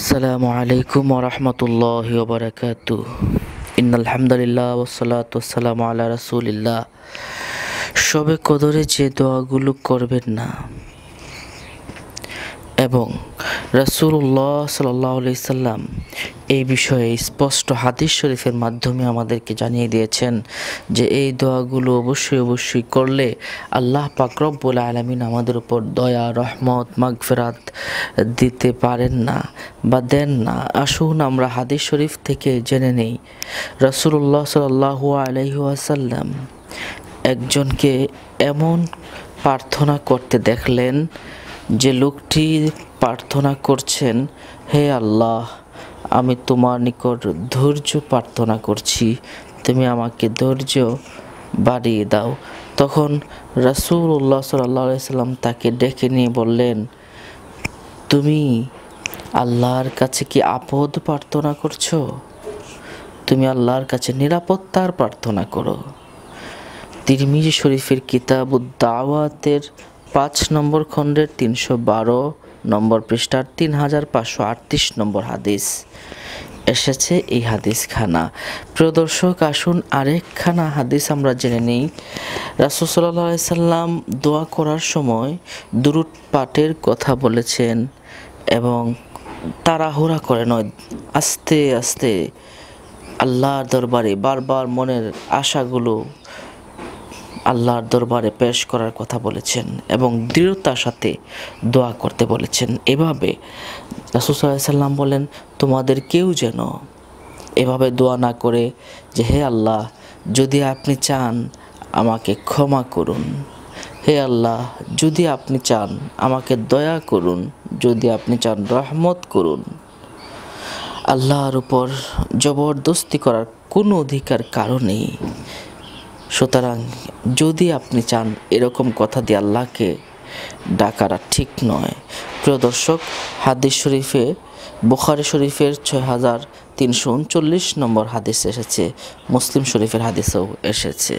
আসসালামু আলাইকুম ওরহমতুল্লাহ ওবরাকাতু ইন আলহামদুলিল্লাহ ওসালাত ওসালাম আল্লাহ রাসুলিল্লাহ সবে কদরে যে দোয়াগুলো করবেন না এবং রসুল্লাহ সাল্লাম এই বিষয়ে স্পষ্ট হাদিস শরীফের মাধ্যমে আমাদেরকে জানিয়ে দিয়েছেন যে এই দোয়াগুলো অবশ্যই অবশ্যই করলে আল্লাহ পাকরব্বুল আলমিন আমাদের উপর দয়া রহমত মাগফেরাত দিতে পারেন না বা দেন না আসুন আমরা হাদিস শরীফ থেকে জেনে নেই রসুল্লাহ সাল্লাহ আলহিহাসাল্লাম একজনকে এমন প্রার্থনা করতে দেখলেন যে লোকটি প্রার্থনা করছেন হে আল্লাহ আমি তোমার নিকট ধৈর্য প্রার্থনা করছি তুমি আমাকে ধৈর্য বাড়িয়ে দাও তখন রাসুল্লাহ সাল্লাম তাকে ডেকে নিয়ে বললেন তুমি আল্লাহর কাছে কি আপদ প্রার্থনা করছো তুমি আল্লাহর কাছে নিরাপত্তার প্রার্থনা করো তিরমিজ শরীফের কিতাব দাওয়াতের পাঁচ নম্বর খণ্ডের তিনশো বারো নম্বর পৃষ্ঠার তিন হাজার পাঁচশো আটত্রিশ নম্বর হাদিস এসেছে এই হাদিসখানা প্রিয় দর্শক আসুন আরেকখানা হাদিস আমরা জেনে নিই রাসুল সাল্লাম দোয়া করার সময় দুরুট পাটের কথা বলেছেন এবং তাড়াহুড়া করে নয় আস্তে আস্তে আল্লাহর দরবারে বারবার মনের আশাগুলো আল্লাহর দরবারে পেশ করার কথা বলেছেন এবং দৃঢ়তার সাথে দোয়া করতে বলেছেন এভাবে রাসুসাল্লাম বলেন তোমাদের কেউ যেন এভাবে দোয়া না করে যে হে আল্লাহ যদি আপনি চান আমাকে ক্ষমা করুন হে আল্লাহ যদি আপনি চান আমাকে দয়া করুন যদি আপনি চান রহমত করুন আল্লাহর উপর জবরদস্তি করার কোনো অধিকার কারণেই সুতরাং যদি আপনি চান এরকম কথা দিয়ে আল্লাহকে ডাকারা ঠিক নয় প্রিয় দর্শক হাদিস শরীফে বুখারি শরীফের ছয় হাজার তিনশো উনচল্লিশ নম্বর হাদিস এসেছে মুসলিম শরীফের হাদিসেও এসেছে